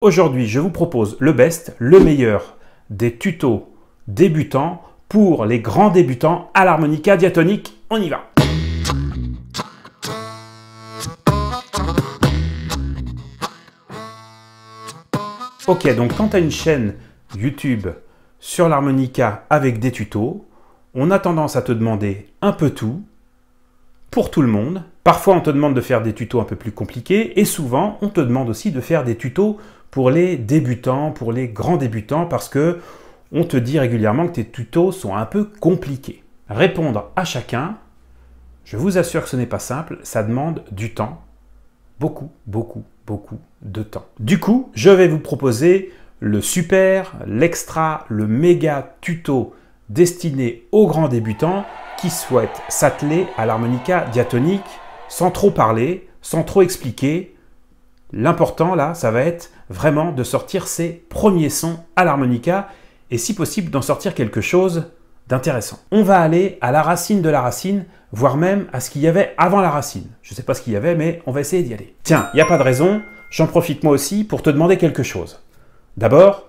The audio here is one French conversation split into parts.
Aujourd'hui, je vous propose le best, le meilleur des tutos débutants pour les grands débutants à l'harmonica diatonique. On y va Ok, donc quand tu as une chaîne YouTube sur l'harmonica avec des tutos, on a tendance à te demander un peu tout, pour tout le monde. Parfois, on te demande de faire des tutos un peu plus compliqués, et souvent, on te demande aussi de faire des tutos pour les débutants, pour les grands débutants, parce que on te dit régulièrement que tes tutos sont un peu compliqués. Répondre à chacun, je vous assure que ce n'est pas simple, ça demande du temps, beaucoup, beaucoup, beaucoup de temps. Du coup, je vais vous proposer le super, l'extra, le méga tuto destiné aux grands débutants qui souhaitent s'atteler à l'harmonica diatonique sans trop parler, sans trop expliquer, L'important là, ça va être vraiment de sortir ses premiers sons à l'harmonica et si possible d'en sortir quelque chose d'intéressant. On va aller à la racine de la racine, voire même à ce qu'il y avait avant la racine. Je ne sais pas ce qu'il y avait, mais on va essayer d'y aller. Tiens, il n'y a pas de raison, j'en profite moi aussi pour te demander quelque chose. D'abord,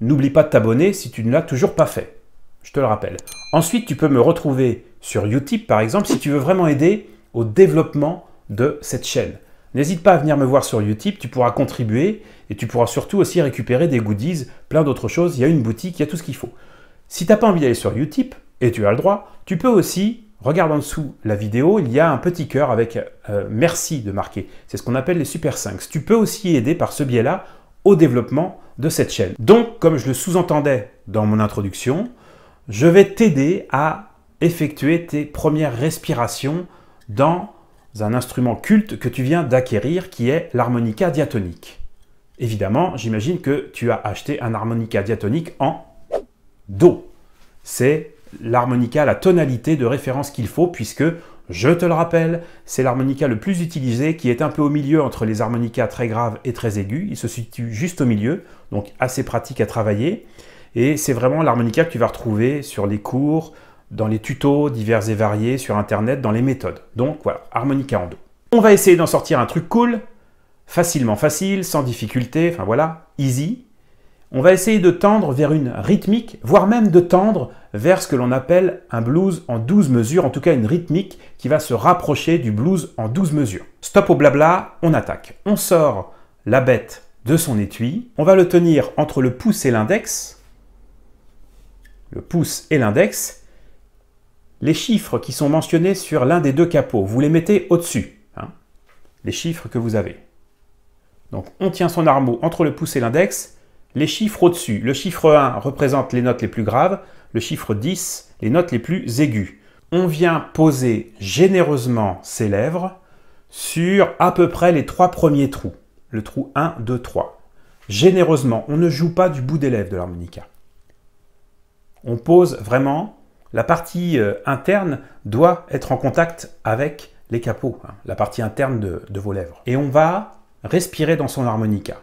n'oublie pas de t'abonner si tu ne l'as toujours pas fait. Je te le rappelle. Ensuite, tu peux me retrouver sur YouTube par exemple si tu veux vraiment aider au développement de cette chaîne. N'hésite pas à venir me voir sur Utip, tu pourras contribuer et tu pourras surtout aussi récupérer des goodies, plein d'autres choses. Il y a une boutique, il y a tout ce qu'il faut. Si t'as pas envie d'aller sur Utip, et tu as le droit, tu peux aussi, regarde en dessous la vidéo, il y a un petit cœur avec euh, merci de marquer. C'est ce qu'on appelle les Super 5. Tu peux aussi aider par ce biais-là au développement de cette chaîne. Donc, comme je le sous-entendais dans mon introduction, je vais t'aider à effectuer tes premières respirations dans un instrument culte que tu viens d'acquérir qui est l'harmonica diatonique. Évidemment, j'imagine que tu as acheté un harmonica diatonique en Do. C'est l'harmonica, la tonalité de référence qu'il faut puisque, je te le rappelle, c'est l'harmonica le plus utilisé qui est un peu au milieu entre les harmonicas très graves et très aigus. Il se situe juste au milieu, donc assez pratique à travailler. Et c'est vraiment l'harmonica que tu vas retrouver sur les cours, dans les tutos divers et variés sur Internet, dans les méthodes. Donc voilà, harmonica en Do. On va essayer d'en sortir un truc cool, facilement facile, sans difficulté, enfin voilà, easy. On va essayer de tendre vers une rythmique, voire même de tendre vers ce que l'on appelle un blues en 12 mesures, en tout cas une rythmique qui va se rapprocher du blues en 12 mesures. Stop au blabla, on attaque. On sort la bête de son étui, on va le tenir entre le pouce et l'index, le pouce et l'index, les chiffres qui sont mentionnés sur l'un des deux capots, vous les mettez au-dessus, hein. les chiffres que vous avez. Donc on tient son armeau entre le pouce et l'index, les chiffres au-dessus. Le chiffre 1 représente les notes les plus graves, le chiffre 10 les notes les plus aiguës. On vient poser généreusement ses lèvres sur à peu près les trois premiers trous, le trou 1, 2, 3. Généreusement, on ne joue pas du bout des lèvres de l'harmonica. On pose vraiment la partie euh, interne doit être en contact avec les capots, hein, la partie interne de, vos lèvres. Et on va respirer dans son harmonica,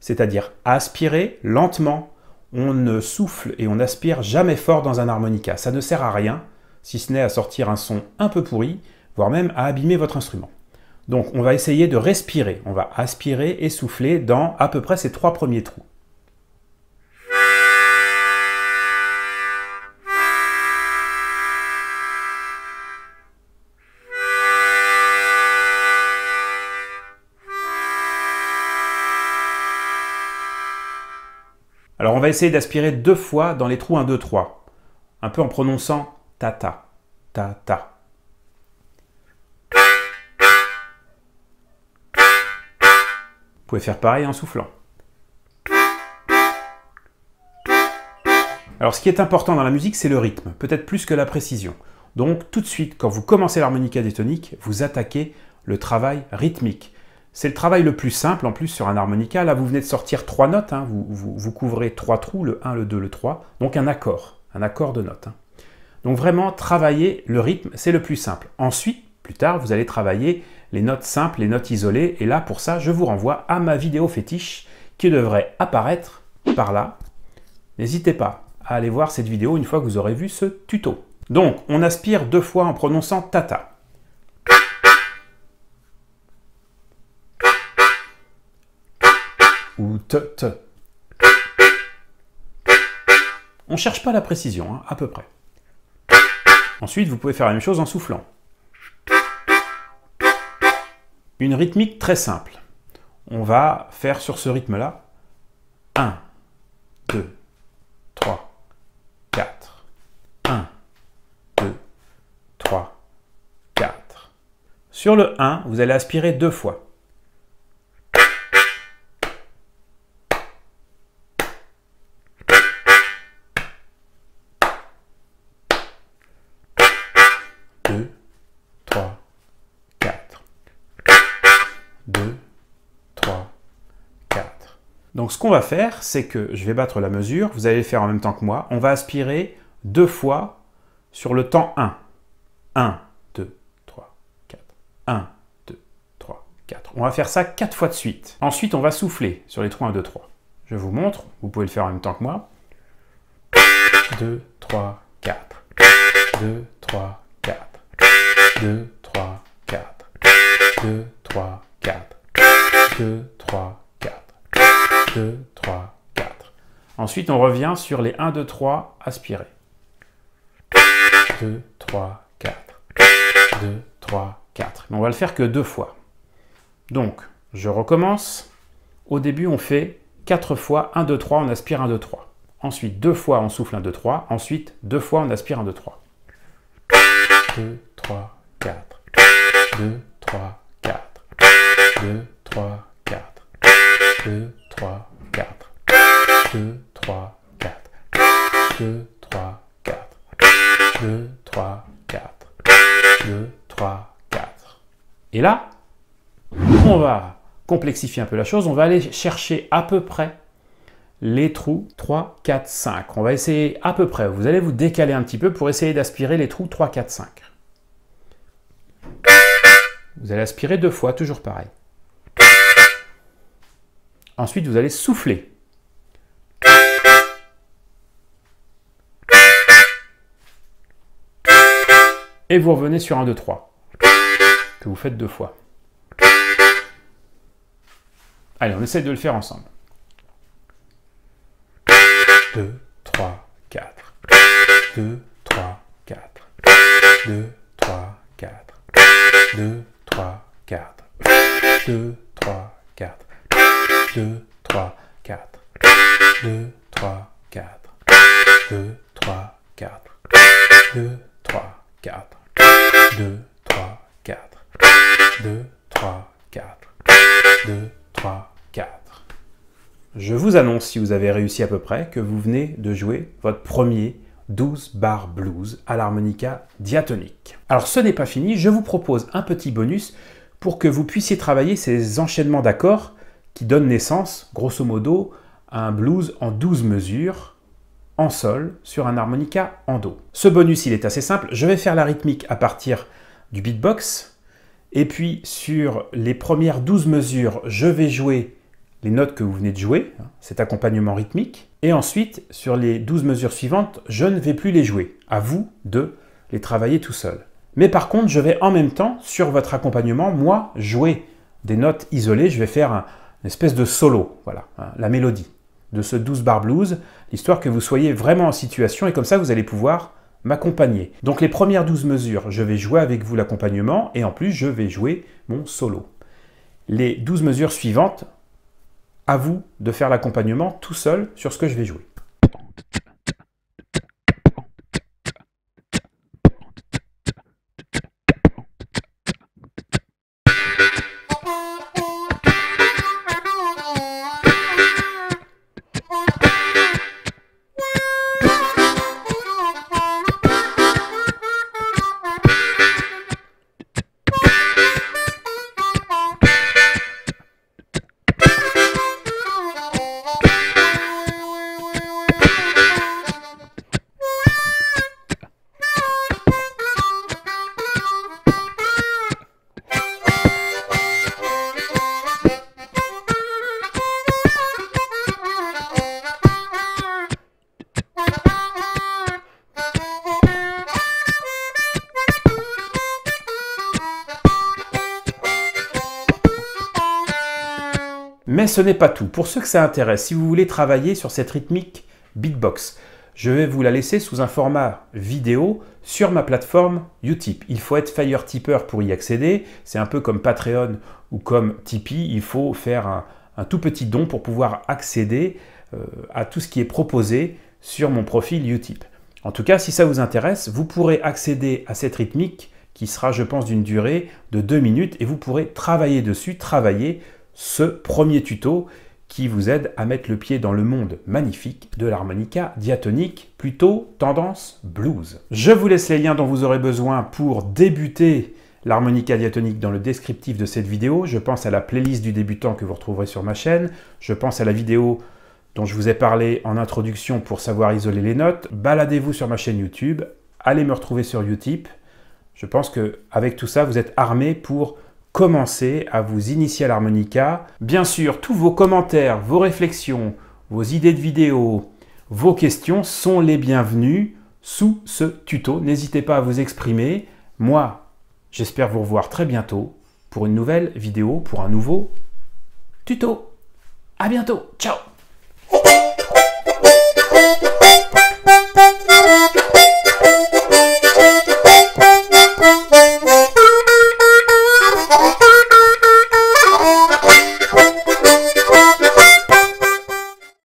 c'est-à-dire aspirer lentement. On ne souffle et on n'aspire jamais fort dans un harmonica. Ça ne sert à rien, si ce n'est à sortir un son un peu pourri, voire même à abîmer votre instrument. Donc on va essayer de respirer, on va aspirer et souffler dans à peu près ces trois premiers trous. Alors on va essayer d'aspirer deux fois dans les trous 1, 2, 3, un peu en prononçant ta-ta, ta-ta. Vous pouvez faire pareil en soufflant. Alors ce qui est important dans la musique, c'est le rythme, peut-être plus que la précision. Donc tout de suite, quand vous commencez l'harmonica détonique, vous attaquez le travail rythmique. C'est le travail le plus simple en plus sur un harmonica. Là, vous venez de sortir trois notes, hein. vous, couvrez trois trous, le 1, le 2, le 3, donc un accord, un accord de notes. Hein. Donc vraiment, travailler le rythme, c'est le plus simple. Ensuite, plus tard, vous allez travailler les notes simples, les notes isolées, et là, pour ça, je vous renvoie à ma vidéo fétiche qui devrait apparaître par là. N'hésitez pas à aller voir cette vidéo une fois que vous aurez vu ce tuto. Donc, on aspire deux fois en prononçant tata. On ne On cherche pas la précision, hein, à peu près. Ensuite, vous pouvez faire la même chose en soufflant. Une rythmique très simple. On va faire sur ce rythme-là 1, 2, 3, 4. 1, 2, 3, 4. Sur le 1, vous allez aspirer deux fois. ce qu'on va faire, c'est que je vais battre la mesure, vous allez le faire en même temps que moi, on va aspirer deux fois sur le temps 1. 1, 2, 3, 4. 1, 2, 3, 4. On va faire ça quatre fois de suite. Ensuite, on va souffler sur les 3, 1, 2, 3. Je vous montre, vous pouvez le faire en même temps que moi. 2, 3, 4. 2, 3, 4. 2, 3, 4. 2, 3, 4. 2, 3, 4. 2, 3, 4. Ensuite, on revient sur les 1, 2, 3 aspirés. 2, 3, 4. 2, 3, 4. Mais on va le faire que deux fois. Donc, je recommence. Au début, on fait 4 fois 1, 2, 3, on aspire 1, 2, 3. Ensuite, deux fois, on souffle 1, 2, 3. Ensuite, deux fois, on aspire 1, 2, 3. 2, 3, 4. 2, 3, 4. 2, 3, 2, 3, 4. 2, 3, 4. 2, 3, 4. 2, 3, 4. 2, 3, 4. Et là, on va complexifier un peu la chose. On va aller chercher à peu près les trous 3, 4, 5. On va essayer à peu près. Vous allez vous décaler un petit peu pour essayer d'aspirer les trous 3, 4, 5. Vous allez aspirer deux fois, toujours pareil. Ensuite, vous allez souffler. Et vous revenez sur 1 2, 3, que vous faites deux fois. Allez, on essaie de le faire ensemble. 2, 3, 4. 2, 3, 4. 2, 3, 4. 2, 3, 4. 2, 3, 4. 2, 3, 4. 2, 3, 4. 2, 3, 4. 2, 3, 4. 2, 3, 4. 2, 3, 4. 2, 3, 4. Je vous annonce, si vous avez réussi à peu près, que vous venez de jouer votre premier 12 bars blues à l'harmonica diatonique. Alors ce n'est pas fini, je vous propose un petit bonus pour que vous puissiez travailler ces enchaînements d'accords qui donne naissance, grosso modo, à un blues en 12 mesures, en sol, sur un harmonica en do. Ce bonus, il est assez simple. Je vais faire la rythmique à partir du beatbox, et puis sur les premières 12 mesures, je vais jouer les notes que vous venez de jouer, hein, cet accompagnement rythmique, et ensuite, sur les 12 mesures suivantes, je ne vais plus les jouer. À vous de les travailler tout seul. Mais par contre, je vais en même temps, sur votre accompagnement, moi, jouer des notes isolées. Je vais faire un, une espèce de solo, voilà, hein, la mélodie de ce 12 bar blues, l'histoire que vous soyez vraiment en situation et comme ça vous allez pouvoir m'accompagner. Donc les premières 12 mesures, je vais jouer avec vous l'accompagnement et en plus je vais jouer mon solo. Les 12 mesures suivantes, à vous de faire l'accompagnement tout seul sur ce que je vais jouer. ce n'est pas tout. Pour ceux que ça intéresse, si vous voulez travailler sur cette rythmique beatbox, je vais vous la laisser sous un format vidéo sur ma plateforme Utip. Il faut être Fire Tipper pour y accéder. C'est un peu comme Patreon ou comme Tipeee. Il faut faire un, tout petit don pour pouvoir accéder euh, à tout ce qui est proposé sur mon profil Utip. En tout cas, si ça vous intéresse, vous pourrez accéder à cette rythmique qui sera, je pense, d'une durée de deux minutes et vous pourrez travailler dessus, travailler ce premier tuto qui vous aide à mettre le pied dans le monde magnifique de l'harmonica diatonique, plutôt tendance blues. Je vous laisse les liens dont vous aurez besoin pour débuter l'harmonica diatonique dans le descriptif de cette vidéo. Je pense à la playlist du débutant que vous retrouverez sur ma chaîne. Je pense à la vidéo dont je vous ai parlé en introduction pour savoir isoler les notes. Baladez-vous sur ma chaîne YouTube. Allez me retrouver sur Utip. Je pense que avec tout ça, vous êtes armé pour commencez à vous initier à l'harmonica. Bien sûr, tous vos commentaires, vos réflexions, vos idées de vidéos, vos questions sont les bienvenues sous ce tuto. N'hésitez pas à vous exprimer. Moi, j'espère vous revoir très bientôt pour une nouvelle vidéo, pour un nouveau tuto. À bientôt. Ciao